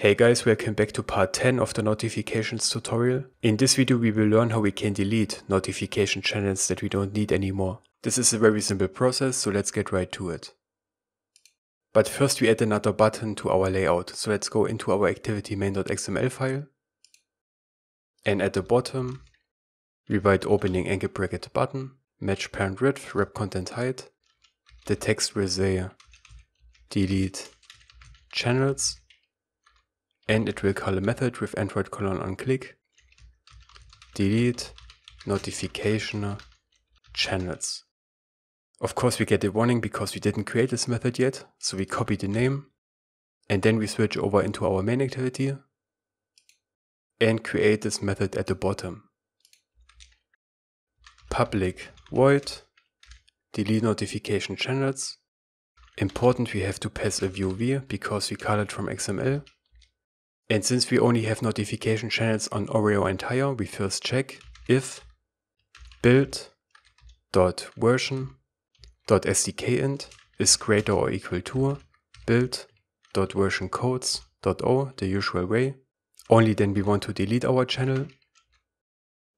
Hey guys, welcome back to part 10 of the notifications tutorial. In this video we will learn how we can delete notification channels that we don't need anymore. This is a very simple process, so let's get right to it. But first we add another button to our layout, so let's go into our activity main.xml file. And at the bottom, we write opening angle bracket button, match parent width, wrap content height. The text will say delete channels and it will call a method with Android colon on click, delete notification channels. Of course, we get a warning because we didn't create this method yet. So we copy the name and then we switch over into our main activity and create this method at the bottom. Public void delete notification channels. Important, we have to pass a view because we call it from XML. And since we only have notification channels on Oreo entire, we first check if build.version.sdkint is greater or equal to build.versioncodes.o, the usual way. Only then we want to delete our channel.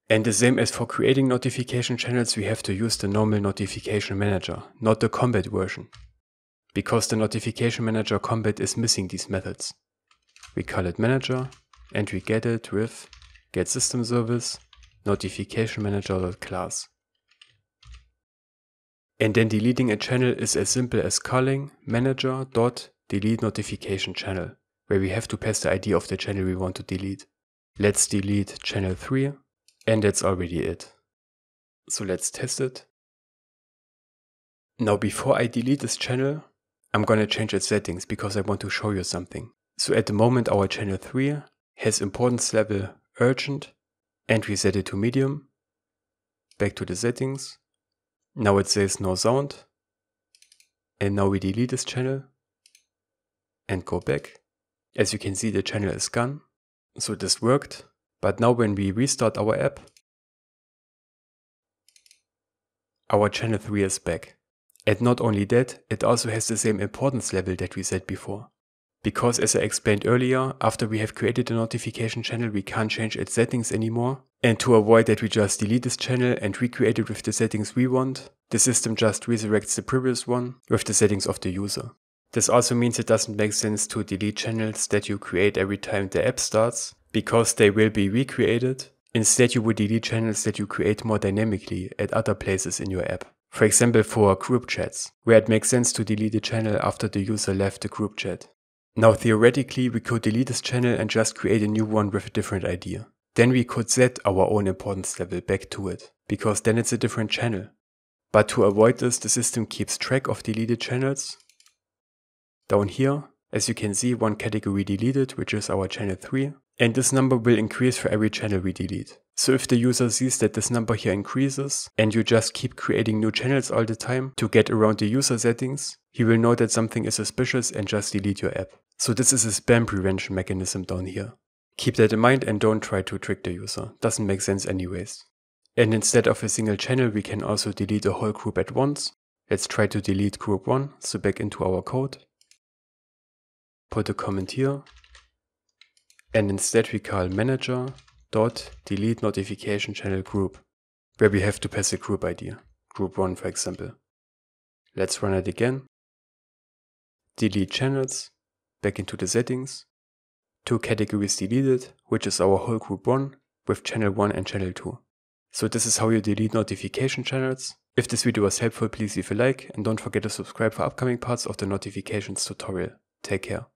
And the same as for creating notification channels, we have to use the normal notification manager, not the combat version. Because the notification manager combat is missing these methods. We call it manager and we get it with get system service notification manager class. And then deleting a channel is as simple as calling manager dot notification channel, where we have to pass the ID of the channel we want to delete. Let's delete channel 3 and that's already it. So let's test it. Now before I delete this channel, I'm gonna change its settings because I want to show you something. So at the moment our channel 3 has importance level urgent and we set it to medium. Back to the settings. Now it says no sound. And now we delete this channel and go back. As you can see the channel is gone. So this worked. But now when we restart our app, our channel 3 is back. And not only that, it also has the same importance level that we set before because as I explained earlier, after we have created a notification channel, we can't change its settings anymore. And to avoid that, we just delete this channel and recreate it with the settings we want. The system just resurrects the previous one with the settings of the user. This also means it doesn't make sense to delete channels that you create every time the app starts, because they will be recreated. Instead, you would delete channels that you create more dynamically at other places in your app. For example, for group chats, where it makes sense to delete a channel after the user left the group chat. Now theoretically, we could delete this channel and just create a new one with a different idea. Then we could set our own importance level back to it, because then it's a different channel. But to avoid this, the system keeps track of deleted channels. Down here, as you can see, one category deleted, which is our channel 3, and this number will increase for every channel we delete. So if the user sees that this number here increases and you just keep creating new channels all the time to get around the user settings, he will know that something is suspicious and just delete your app. So this is a spam prevention mechanism down here. Keep that in mind and don't try to trick the user. Doesn't make sense anyways. And instead of a single channel, we can also delete a whole group at once. Let's try to delete group 1, so back into our code. Put a comment here. And instead we call manager dot delete notification channel group, where we have to pass a group ID, group 1 for example. Let's run it again. Delete channels, back into the settings, two categories deleted, which is our whole group 1 with channel 1 and channel 2. So this is how you delete notification channels. If this video was helpful, please leave a like and don't forget to subscribe for upcoming parts of the notifications tutorial. Take care.